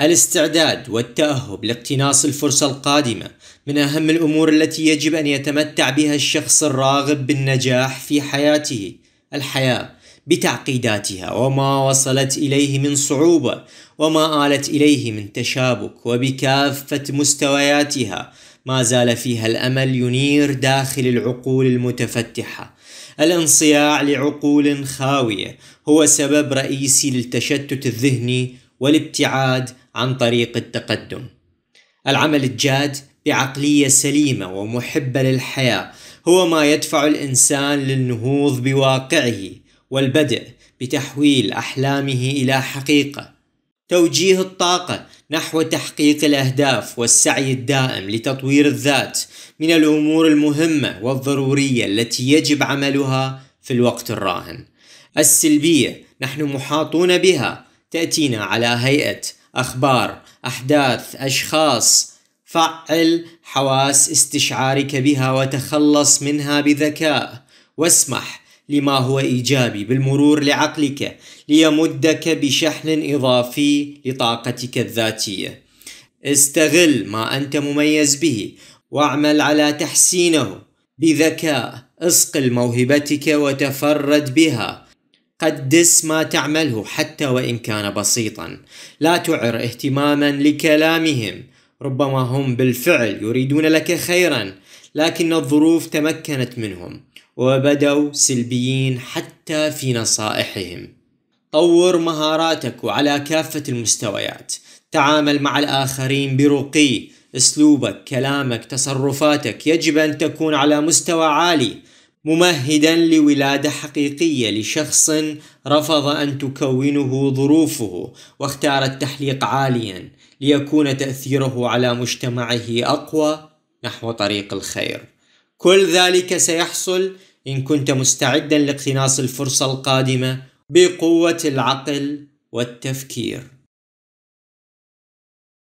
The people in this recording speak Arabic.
الاستعداد والتأهب لاقتناص الفرصة القادمة من أهم الأمور التي يجب أن يتمتع بها الشخص الراغب بالنجاح في حياته الحياة بتعقيداتها وما وصلت إليه من صعوبة وما آلت إليه من تشابك وبكافة مستوياتها ما زال فيها الأمل ينير داخل العقول المتفتحة الانصياع لعقول خاوية هو سبب رئيسي للتشتت الذهني والابتعاد عن طريق التقدم العمل الجاد بعقلية سليمة ومحبة للحياة هو ما يدفع الإنسان للنهوض بواقعه والبدء بتحويل أحلامه إلى حقيقة توجيه الطاقة نحو تحقيق الأهداف والسعي الدائم لتطوير الذات من الأمور المهمة والضرورية التي يجب عملها في الوقت الراهن السلبية نحن محاطون بها تأتينا على هيئة أخبار أحداث أشخاص فعل حواس استشعارك بها وتخلص منها بذكاء واسمح لما هو إيجابي بالمرور لعقلك ليمدك بشحن إضافي لطاقتك الذاتية استغل ما أنت مميز به واعمل على تحسينه بذكاء اسقل موهبتك وتفرد بها قدس ما تعمله حتى وإن كان بسيطا لا تعر اهتماما لكلامهم ربما هم بالفعل يريدون لك خيرا لكن الظروف تمكنت منهم وبدوا سلبيين حتى في نصائحهم طور مهاراتك على كافة المستويات تعامل مع الآخرين برقي أسلوبك كلامك تصرفاتك يجب أن تكون على مستوى عالي ممهدا لولاده حقيقيه لشخص رفض ان تكونه ظروفه واختار التحليق عاليا ليكون تاثيره على مجتمعه اقوى نحو طريق الخير كل ذلك سيحصل ان كنت مستعدا لاقتناص الفرصه القادمه بقوه العقل والتفكير